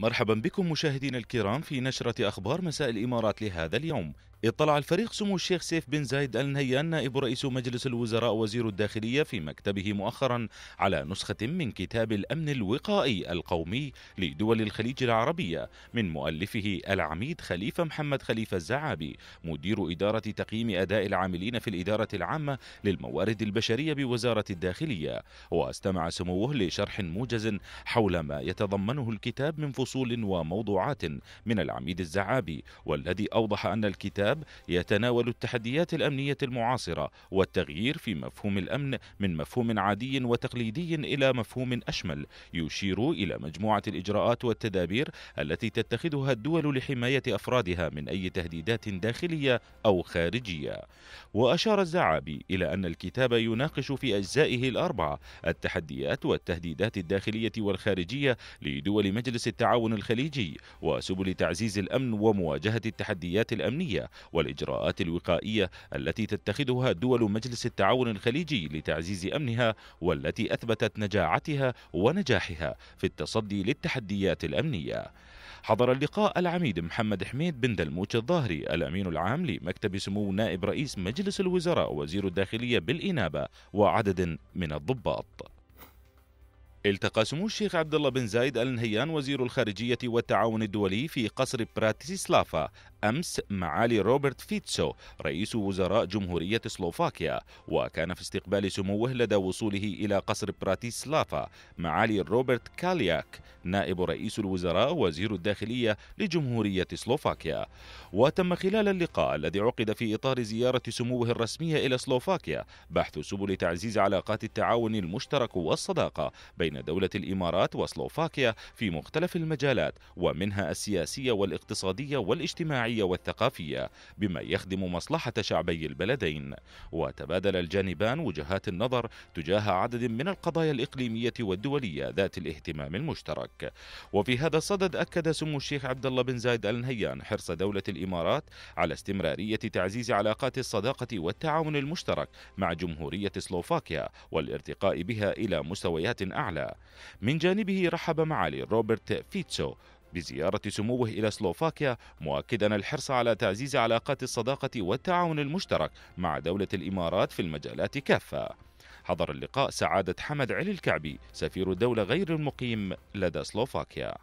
مرحبا بكم مشاهدينا الكرام في نشرة أخبار مساء الإمارات لهذا اليوم اطلع الفريق سمو الشيخ سيف بن زايد ال نهيان نائب رئيس مجلس الوزراء وزير الداخلية في مكتبه مؤخرا على نسخة من كتاب الأمن الوقائي القومي لدول الخليج العربية من مؤلفه العميد خليفة محمد خليفة الزعابي مدير إدارة تقييم أداء العاملين في الإدارة العامة للموارد البشرية بوزارة الداخلية واستمع سموه لشرح موجز حول ما يتضمنه الكتاب من فصول وموضوعات من العميد الزعابي والذي أوضح أن الكتاب الشباب يتناول التحديات الامنيه المعاصره والتغيير في مفهوم الامن من مفهوم عادي وتقليدي الى مفهوم اشمل يشير الى مجموعه الاجراءات والتدابير التي تتخذها الدول لحمايه افرادها من اي تهديدات داخليه او خارجيه واشار الزعابي الى ان الكتاب يناقش في اجزائه الاربعه التحديات والتهديدات الداخليه والخارجيه لدول مجلس التعاون الخليجي وسبل تعزيز الامن ومواجهه التحديات الامنيه والإجراءات الوقائية التي تتخذها دول مجلس التعاون الخليجي لتعزيز أمنها والتي أثبتت نجاعتها ونجاحها في التصدي للتحديات الأمنية حضر اللقاء العميد محمد حميد بن دلموت الظاهري الأمين العام لمكتب سمو نائب رئيس مجلس الوزراء وزير الداخلية بالإنابة وعدد من الضباط التقى سمو الشيخ عبد الله بن زايد ال نهيان وزير الخارجية والتعاون الدولي في قصر براتيسلافا أمس معالي روبرت فيتسو رئيس وزراء جمهورية سلوفاكيا وكان في استقبال سموه لدى وصوله إلى قصر براتيسلافا معالي روبرت كالياك نائب رئيس الوزراء وزير الداخلية لجمهورية سلوفاكيا وتم خلال اللقاء الذي عقد في إطار زيارة سموه الرسمية إلى سلوفاكيا بحث سبل تعزيز علاقات التعاون المشترك والصداقة بين دولة الإمارات وسلوفاكيا في مختلف المجالات ومنها السياسية والاقتصادية والاجتماعية الاجتماعية والثقافية بما يخدم مصلحة شعبي البلدين وتبادل الجانبان وجهات النظر تجاه عدد من القضايا الإقليمية والدولية ذات الاهتمام المشترك وفي هذا الصدد أكد سمو الشيخ عبد الله بن زايد آل نهيان حرص دولة الإمارات على استمرارية تعزيز علاقات الصداقة والتعاون المشترك مع جمهورية سلوفاكيا والارتقاء بها إلى مستويات أعلى من جانبه رحب معالي روبرت فيتسو بزيارة سموه إلى سلوفاكيا مؤكدا الحرص على تعزيز علاقات الصداقة والتعاون المشترك مع دولة الإمارات في المجالات كافة حضر اللقاء سعادة حمد علي الكعبي سفير الدولة غير المقيم لدى سلوفاكيا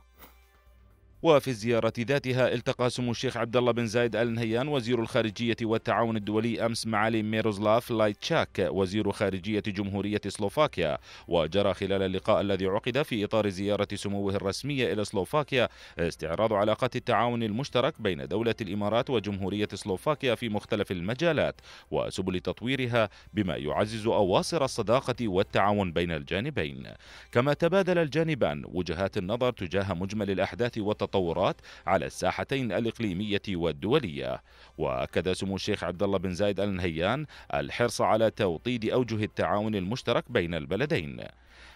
وفي الزيارة ذاتها التقى سمو الشيخ عبد الله بن زايد آل نهيان وزير الخارجية والتعاون الدولي أمس معالي ميروزلاف لايتشاك وزير خارجية جمهورية سلوفاكيا وجرى خلال اللقاء الذي عقد في إطار زيارة سموه الرسمية إلى سلوفاكيا استعراض علاقات التعاون المشترك بين دولة الإمارات وجمهورية سلوفاكيا في مختلف المجالات وسبل تطويرها بما يعزز أواصر الصداقة والتعاون بين الجانبين كما تبادل الجانبان وجهات النظر تجاه مجمل الأحداث والتطورات التطورات على الساحتين الإقليمية والدولية وأكد سمو الشيخ عبد الله بن زايد آل نهيان الحرص على توطيد أوجه التعاون المشترك بين البلدين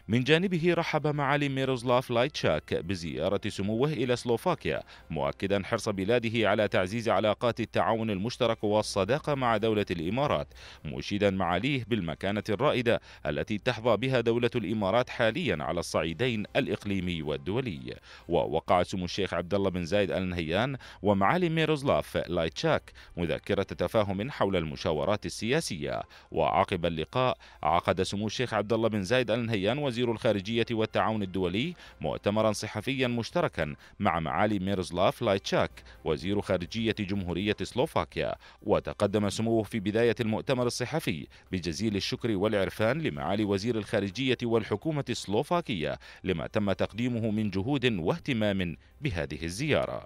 من جانبه رحب معالي ميروزلاف لايتشاك بزيارة سموه إلى سلوفاكيا مؤكدا حرص بلاده على تعزيز علاقات التعاون المشترك والصداقة مع دولة الإمارات مشيدا معاليه بالمكانة الرائدة التي تحظى بها دولة الإمارات حاليا على الصعيدين الإقليمي والدولي ووقع سمو الشيخ الشيخ عبد الله بن زايد آل نهيان ومعالي ميروزلاف لايتشاك مذكرة تفاهم حول المشاورات السياسية وعقب اللقاء عقد سمو الشيخ عبد الله بن زايد آل نهيان وزير الخارجية والتعاون الدولي مؤتمرا صحفيا مشتركا مع معالي ميروزلاف لايتشاك وزير خارجية جمهورية سلوفاكيا وتقدم سموه في بداية المؤتمر الصحفي بجزيل الشكر والعرفان لمعالي وزير الخارجية والحكومة السلوفاكية لما تم تقديمه من جهود واهتمام بهذه الزيارة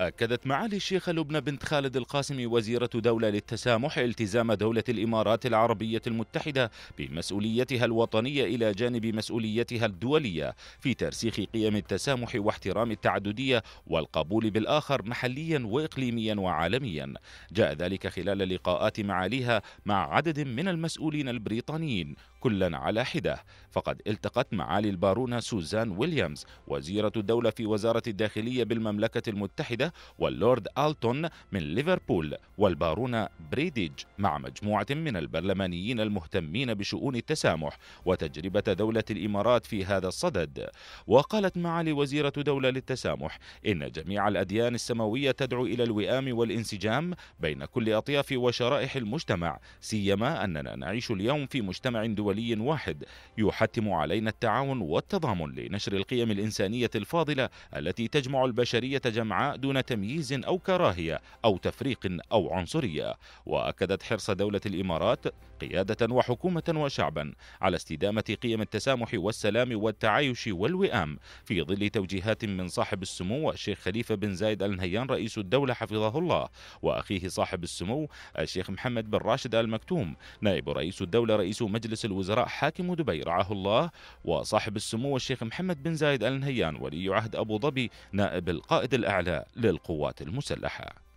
أكدت معالي الشيخة لبنى بنت خالد القاسم وزيرة دولة للتسامح التزام دولة الإمارات العربية المتحدة بمسؤوليتها الوطنية إلى جانب مسؤوليتها الدولية في ترسيخ قيم التسامح واحترام التعددية والقبول بالآخر محليا وإقليميا وعالميا جاء ذلك خلال لقاءات معاليها مع عدد من المسؤولين البريطانيين كلا على حده فقد التقت معالي البارونة سوزان ويليامز وزيرة الدولة في وزارة الداخلية بالمملكة المتحدة واللورد آلتون من ليفربول والبارونة بريديج مع مجموعة من البرلمانيين المهتمين بشؤون التسامح وتجربة دولة الإمارات في هذا الصدد وقالت معالي وزيرة دولة للتسامح إن جميع الأديان السماوية تدعو إلى الوئام والانسجام بين كل أطياف وشرائح المجتمع سيما أننا نعيش اليوم في مجتمع دولي دولي واحد يحتم علينا التعاون والتضامن لنشر القيم الإنسانية الفاضلة التي تجمع البشرية جمعاء دون تمييز أو كراهية أو تفريق أو عنصرية وأكدت حرص دولة الإمارات قيادة وحكومة وشعبا على استدامة قيم التسامح والسلام والتعايش والوئام في ظل توجيهات من صاحب السمو الشيخ خليفة بن زايد آل نهيان رئيس الدولة حفظه الله وأخيه صاحب السمو الشيخ محمد بن راشد آل مكتوم نائب رئيس الدولة رئيس مجلس الوزراء الوزراء حاكم دبي رعاه الله وصاحب السمو الشيخ محمد بن زايد آل نهيان ولي عهد أبو ظبي نائب القائد الأعلى للقوات المسلحة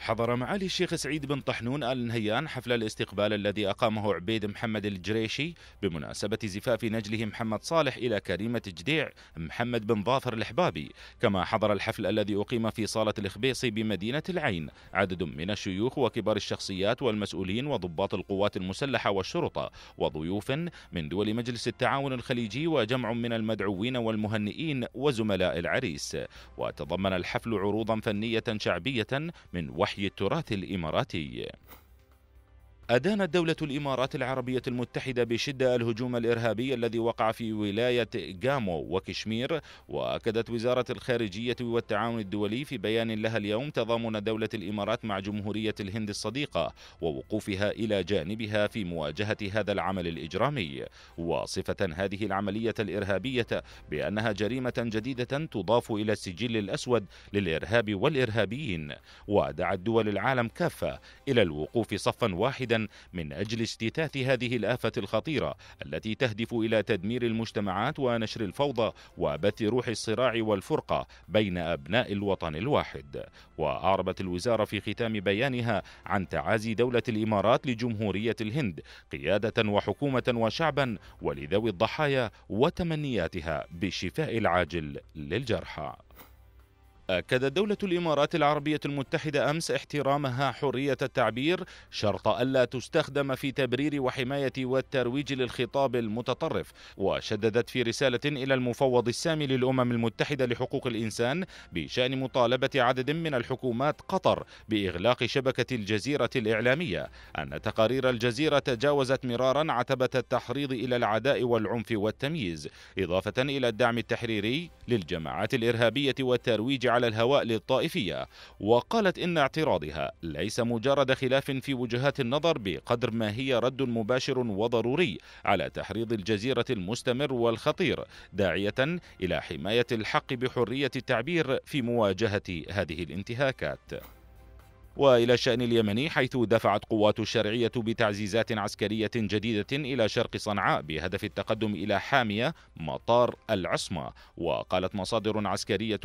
حضر معالي الشيخ سعيد بن طحنون آل نهيان حفل الاستقبال الذي أقامه عبيد محمد الجريشي بمناسبة زفاف نجله محمد صالح إلى كريمة جديع محمد بن ظافر الحبابي كما حضر الحفل الذي أقيم في صالة الخبيصي بمدينة العين عدد من الشيوخ وكبار الشخصيات والمسؤولين وضباط القوات المسلحة والشرطة وضيوف من دول مجلس التعاون الخليجي وجمع من المدعوين والمهنئين وزملاء العريس وتضمن الحفل عروضا فنية شعبية من وحي التراث الإماراتي أدانت دولة الإمارات العربية المتحدة بشدة الهجوم الإرهابي الذي وقع في ولاية جامو وكشمير وأكدت وزارة الخارجية والتعاون الدولي في بيان لها اليوم تضامن دولة الإمارات مع جمهورية الهند الصديقة ووقوفها إلى جانبها في مواجهة هذا العمل الإجرامي وصفة هذه العملية الإرهابية بأنها جريمة جديدة تضاف إلى السجل الأسود للإرهاب والإرهابيين ودعت دول العالم كافة إلى الوقوف صفا واحدا من أجل اجتثاث هذه الآفة الخطيرة التي تهدف إلى تدمير المجتمعات ونشر الفوضى وبث روح الصراع والفرقة بين أبناء الوطن الواحد وأعربت الوزارة في ختام بيانها عن تعازي دولة الإمارات لجمهورية الهند قيادة وحكومة وشعبا ولذوي الضحايا وتمنياتها بالشفاء العاجل للجرحى أكدت دولة الإمارات العربية المتحدة أمس احترامها حرية التعبير شرط ألا تستخدم في تبرير وحماية والترويج للخطاب المتطرف وشددت في رسالة إلى المفوض السامي للأمم المتحدة لحقوق الإنسان بشأن مطالبة عدد من الحكومات قطر بإغلاق شبكة الجزيرة الإعلامية أن تقارير الجزيرة تجاوزت مرارا عتبة التحريض إلى العداء والعنف والتمييز إضافة إلى الدعم التحريري للجماعات الإرهابية والترويج على على الهواء للطائفية وقالت إن اعتراضها ليس مجرد خلاف في وجهات النظر بقدر ما هي رد مباشر وضروري على تحريض الجزيرة المستمر والخطير داعية إلى حماية الحق بحرية التعبير في مواجهة هذه الانتهاكات وإلى الشأن اليمني حيث دفعت قوات الشرعية بتعزيزات عسكرية جديدة إلى شرق صنعاء بهدف التقدم إلى حامية مطار العصمة وقالت مصادر عسكرية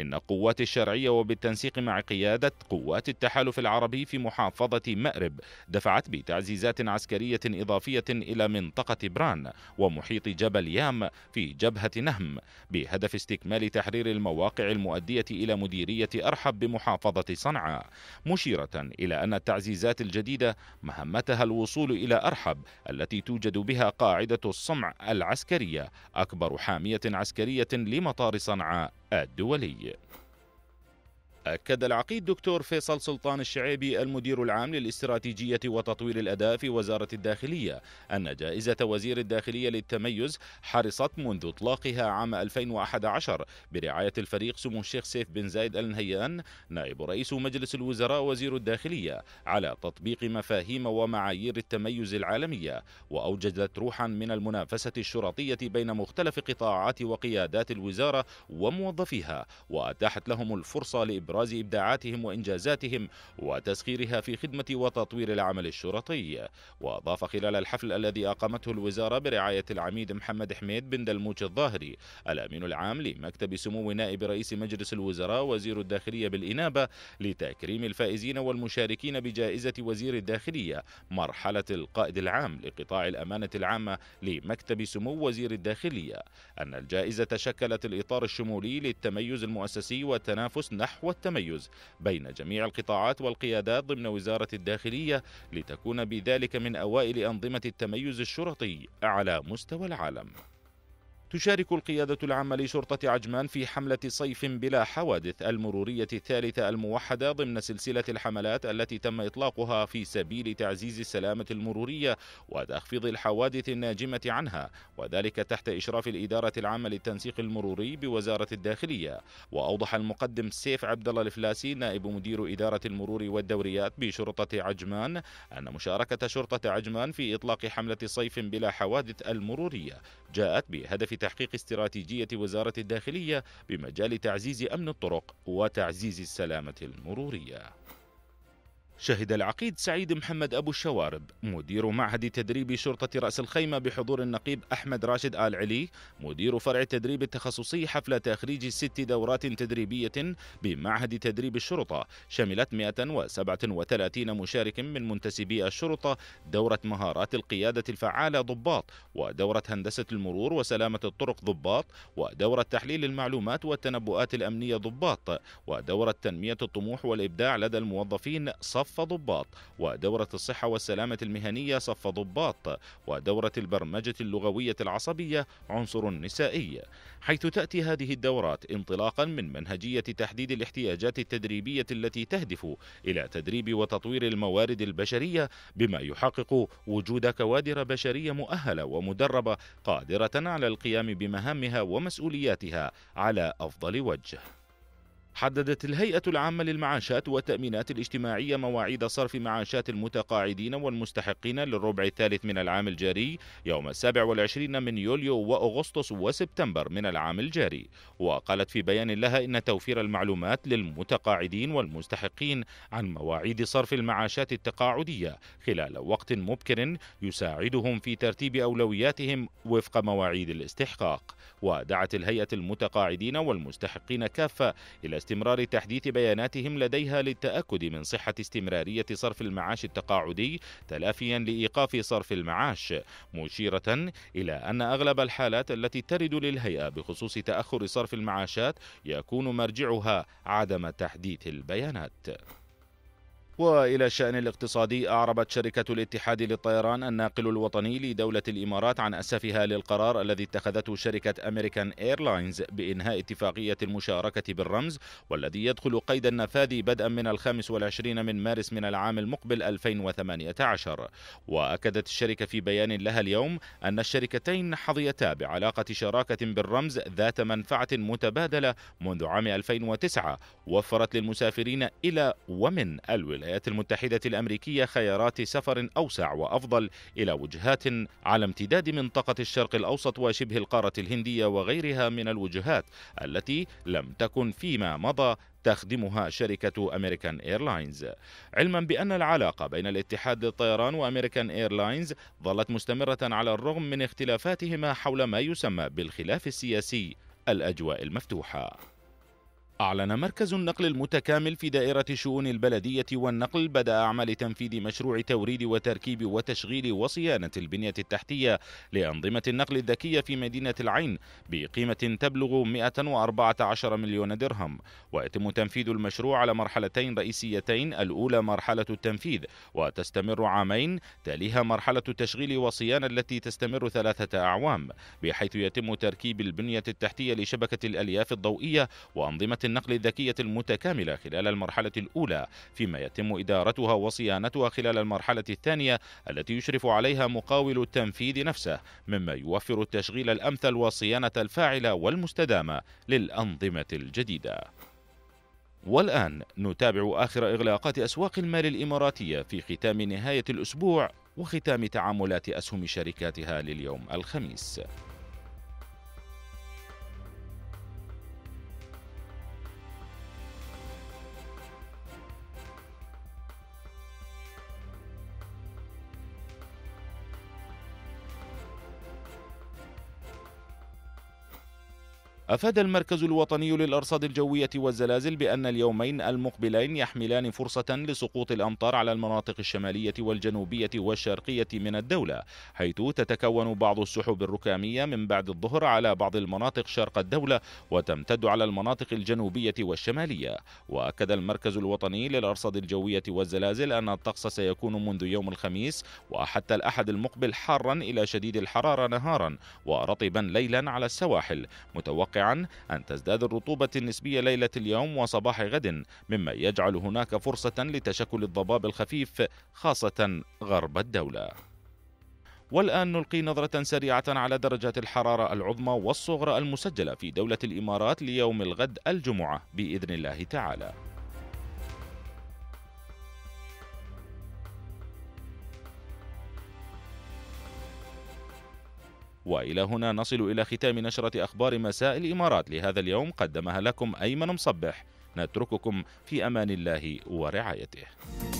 إن قوات الشرعية وبالتنسيق مع قيادة قوات التحالف العربي في محافظة مأرب دفعت بتعزيزات عسكرية إضافية إلى منطقة بران ومحيط جبل يام في جبهة نهم بهدف استكمال تحرير المواقع المؤدية إلى مديرية أرحب بمحافظة صنعاء مشيرة إلى أن التعزيزات الجديدة مهمتها الوصول إلى أرحب التي توجد بها قاعدة الصمع العسكرية أكبر حامية عسكرية لمطار صنعاء الدولي أكد العقيد دكتور فيصل سلطان الشعيبي المدير العام للاستراتيجية وتطوير الأداء في وزارة الداخلية أن جائزة وزير الداخلية للتميز حرصت منذ إطلاقها عام 2011 برعاية الفريق سمو الشيخ سيف بن زايد آل نهيان نائب رئيس مجلس الوزراء وزير الداخلية على تطبيق مفاهيم ومعايير التميز العالمية وأوجدت روحا من المنافسة الشرطية بين مختلف قطاعات وقيادات الوزارة وموظفيها وأتاحت لهم الفرصة لإبراز إبراز إبداعاتهم وإنجازاتهم وتسخيرها في خدمة وتطوير العمل الشرطي وأضاف خلال الحفل الذي أقامته الوزارة برعاية العميد محمد حميد بن دلموج الظاهري الأمين العام لمكتب سمو نائب رئيس مجلس الوزراء وزير الداخلية بالإنابة لتكريم الفائزين والمشاركين بجائزة وزير الداخلية مرحلة القائد العام لقطاع الأمانة العامة لمكتب سمو وزير الداخلية أن الجائزة شكلت الإطار الشمولي للتميز المؤسسي والتنافس نحو التميز التميز بين جميع القطاعات والقيادات ضمن وزارة الداخلية لتكون بذلك من أوائل أنظمة التميز الشرطي على مستوى العالم تشارك القيادة العامة لشرطة عجمان في حملة صيف بلا حوادث المرورية الثالثة الموحدة ضمن سلسلة الحملات التي تم إطلاقها في سبيل تعزيز السلامة المرورية وتخفيض الحوادث الناجمة عنها وذلك تحت إشراف الإدارة العامة للتنسيق المروري بوزارة الداخلية وأوضح المقدم سيف عبد الله الفلاسي نائب مدير إدارة المرور والدوريات بشرطة عجمان أن مشاركة شرطة عجمان في إطلاق حملة صيف بلا حوادث المرورية جاءت بهدف تحقيق استراتيجية وزارة الداخلية بمجال تعزيز أمن الطرق وتعزيز السلامة المرورية شهد العقيد سعيد محمد أبو الشوارب مدير معهد تدريب شرطة رأس الخيمة بحضور النقيب أحمد راشد آل علي مدير فرع التدريب التخصصي حفل تخريج ست دورات تدريبية بمعهد تدريب الشرطة شملت 137 مشارك من منتسبي الشرطة دورة مهارات القيادة الفعالة ضباط ودورة هندسة المرور وسلامة الطرق ضباط ودورة تحليل المعلومات والتنبؤات الأمنية ضباط ودورة تنمية الطموح والإبداع لدى الموظفين صف صف ضباط ودورة الصحة والسلامة المهنية صف ضباط ودورة البرمجة اللغوية العصبية عنصر نسائي حيث تأتي هذه الدورات انطلاقا من منهجية تحديد الاحتياجات التدريبية التي تهدف إلى تدريب وتطوير الموارد البشرية بما يحقق وجود كوادر بشرية مؤهلة ومدربة قادرة على القيام بمهامها ومسؤولياتها على أفضل وجه حددت الهيئة العامة للمعاشات والتأمينات الاجتماعية مواعيد صرف معاشات المتقاعدين والمستحقين للربع الثالث من العام الجاري يوم السابع والعشرين من يوليو وأغسطس وسبتمبر من العام الجاري وقالت في بيان لها إن توفير المعلومات للمتقاعدين والمستحقين عن مواعيد صرف المعاشات التقاعدية خلال وقت مبكر يساعدهم في ترتيب أولوياتهم وفق مواعيد الاستحقاق ودعت الهيئة المتقاعدين والمستحقين كافة إلى استمرار تحديث بياناتهم لديها للتأكد من صحة استمرارية صرف المعاش التقاعدي تلافيا لإيقاف صرف المعاش مشيرة إلى أن أغلب الحالات التي ترد للهيئة بخصوص تأخر صرف المعاشات يكون مرجعها عدم تحديث البيانات والى الشان الاقتصادي اعربت شركه الاتحاد للطيران الناقل الوطني لدوله الامارات عن اسفها للقرار الذي اتخذته شركه امريكان ايرلاينز بانهاء اتفاقيه المشاركه بالرمز والذي يدخل قيد النفاذ بدءا من الخامس والعشرين من مارس من العام المقبل 2018 واكدت الشركه في بيان لها اليوم ان الشركتين حظيتا بعلاقه شراكه بالرمز ذات منفعه متبادله منذ عام 2009 وفرت للمسافرين الى ومن الولايات الولايات المتحدة الأمريكية خيارات سفر أوسع وأفضل إلى وجهات على امتداد منطقة الشرق الأوسط وشبه القارة الهندية وغيرها من الوجهات التي لم تكن فيما مضى تخدمها شركة أمريكان إيرلاينز علما بأن العلاقة بين الاتحاد للطيران وأمريكان إيرلاينز ظلت مستمرة على الرغم من اختلافاتهما حول ما يسمى بالخلاف السياسي الأجواء المفتوحة أعلن مركز النقل المتكامل في دائرة شؤون البلدية والنقل بدأ أعمال تنفيذ مشروع توريد وتركيب وتشغيل وصيانة البنية التحتية لأنظمة النقل الذكية في مدينة العين بقيمة تبلغ 114 مليون درهم ويتم تنفيذ المشروع على مرحلتين رئيسيتين الأولى مرحلة التنفيذ وتستمر عامين تليها مرحلة التشغيل والصيانة التي تستمر ثلاثة أعوام بحيث يتم تركيب البنية التحتية لشبكة الألياف الضوئية وأنظمة النقل الذكية المتكاملة خلال المرحلة الأولى فيما يتم إدارتها وصيانتها خلال المرحلة الثانية التي يشرف عليها مقاول التنفيذ نفسه مما يوفر التشغيل الأمثل والصيانة الفاعلة والمستدامة للأنظمة الجديدة والآن نتابع آخر إغلاقات أسواق المال الإماراتية في ختام نهاية الأسبوع وختام تعاملات أسهم شركاتها لليوم الخميس أفاد المركز الوطني للأرصاد الجوية والزلازل بأن اليومين المقبلين يحملان فرصة لسقوط الأمطار على المناطق الشمالية والجنوبية والشرقية من الدولة حيث تتكون بعض السحب الركامية من بعد الظهر على بعض المناطق شرق الدولة وتمتد على المناطق الجنوبية والشمالية وأكد المركز الوطني للأرصاد الجوية والزلازل أن الطقس سيكون منذ يوم الخميس وحتى الأحد المقبل حارا إلى شديد الحرارة نهارا ورطبا ليلا على السواحل متوقع أن تزداد الرطوبة النسبية ليلة اليوم وصباح غد مما يجعل هناك فرصة لتشكل الضباب الخفيف خاصة غرب الدولة والآن نلقي نظرة سريعة على درجات الحرارة العظمى والصغرى المسجلة في دولة الإمارات ليوم الغد الجمعة بإذن الله تعالى والى هنا نصل الى ختام نشره اخبار مساء الامارات لهذا اليوم قدمها لكم ايمن مصبح نترككم في امان الله ورعايته